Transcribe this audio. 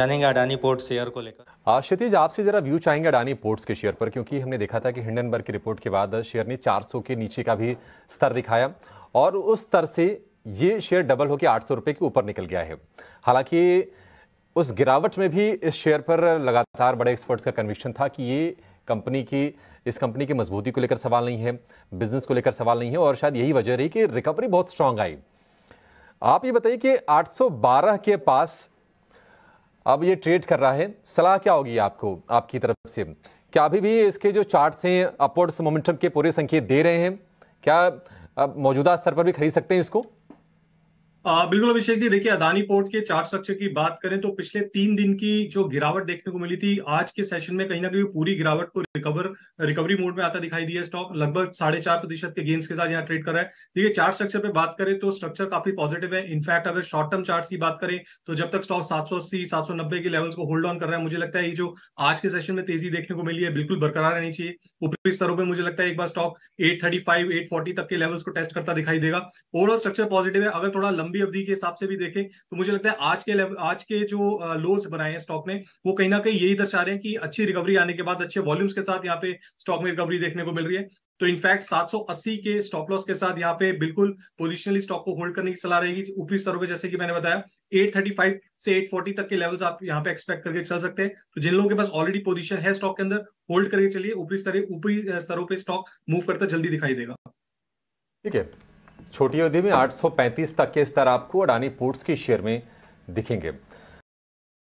जानेंगे Adani port share को लेकर क्षतिज आपसे जरा व्यू चाहेंगे अडानी पोर्ट्स के शेयर पर क्योंकि हमने देखा था कि हिंडनबर्ग की रिपोर्ट के बाद शेयर ने 400 के नीचे का भी स्तर दिखाया और उस स्तर से ये शेयर डबल होकर आठ सौ के ऊपर निकल गया है हालांकि उस गिरावट में भी इस शेयर पर लगातार बड़े एक्सपर्ट्स का कन्विक्शन था कि ये कंपनी की इस कंपनी की मजबूती को लेकर सवाल नहीं है बिजनेस को लेकर सवाल नहीं है और शायद यही वजह रही कि रिकवरी बहुत स्ट्रांग आई आप ये बताइए कि 812 के पास अब ये ट्रेड कर रहा है सलाह क्या होगी आपको आपकी तरफ से क्या अभी भी इसके जो चार्ट हैं अपवर्ड्स मोमेंटम के पूरे संकेत दे रहे हैं क्या मौजूदा स्तर पर भी खरीद सकते हैं इसको बिल्कुल अभिषेक जी देखिए अदानी पोर्ट के चार्ट स्ट्रक्चर की बात करें तो पिछले तीन दिन की जो गिरावट देखने को मिली थी आज के सेशन में कहीं ना कहीं पूरी गिरावट को रिकवर रिकवरी मोड में आता दिखाई दिया स्टॉक लगभग साढ़े चार प्रतिशत के गेंस के साथ यहाँ ट्रेड कर रहा है देखिए चार्ट स्ट्रक्चर पे बात करें तो स्ट्रक्चर काफी पॉजिटिव है इनफैक्ट अगर शॉर्ट टर्म चार्ट की बात करें तो जब तक स्टॉक सात सौ अस्सी सात सौ नब्बे के लेवल्स को होल्ड ऑन कर रहा है मुझे लगता है ये जो आज के सेशन में तेजी देखने को मिली है बिल्कुल बरकरार रहनी चाहिए ऊपरी स्तरों पर मुझे लगता है एक बार stock at thirty five at forty तक के लेवल्स को टेस्ट करता दिखाई देगा ओवरऑल स्ट्रक्चर पॉजिटिव है अगर थोड़ा लंबी लंबी अवधि के हिसाब से भी देखें तो मुझे लगता है आज के आज के जो लोज बनाए हैं स्टॉक ने वो कहीं ना कहीं यही दर्शा रहे हैं कि अच्छी रिकवरी आने के बाद अच्छे वॉल्यूम्स के साथ यहाँ पे स्टॉक में रिकवरी देखने को मिल रही है तो इनफैक्ट 780 के स्टॉप लॉस के साथ यहाँ पे बिल्कुल पोजिशनली स्टॉक को होल्ड करने की सलाह रहेगी ऊपरी स्तरों पर जैसे कि मैंने बताया 835 से 840 तक के लेवल्स आप यहाँ पे एक्सपेक्ट करके चल सकते हैं तो जिन लोगों के पास ऑलरेडी पोजीशन है स्टॉक के अंदर होल्ड करके चलिए ऊपरी स्तर ऊपरी स्तरों पर स्टॉक मूव करता जल्दी दिखाई देगा ठीक है छोटी अवधि में 835 तक के स्तर आपको अडानी पोर्ट्स के शेयर में दिखेंगे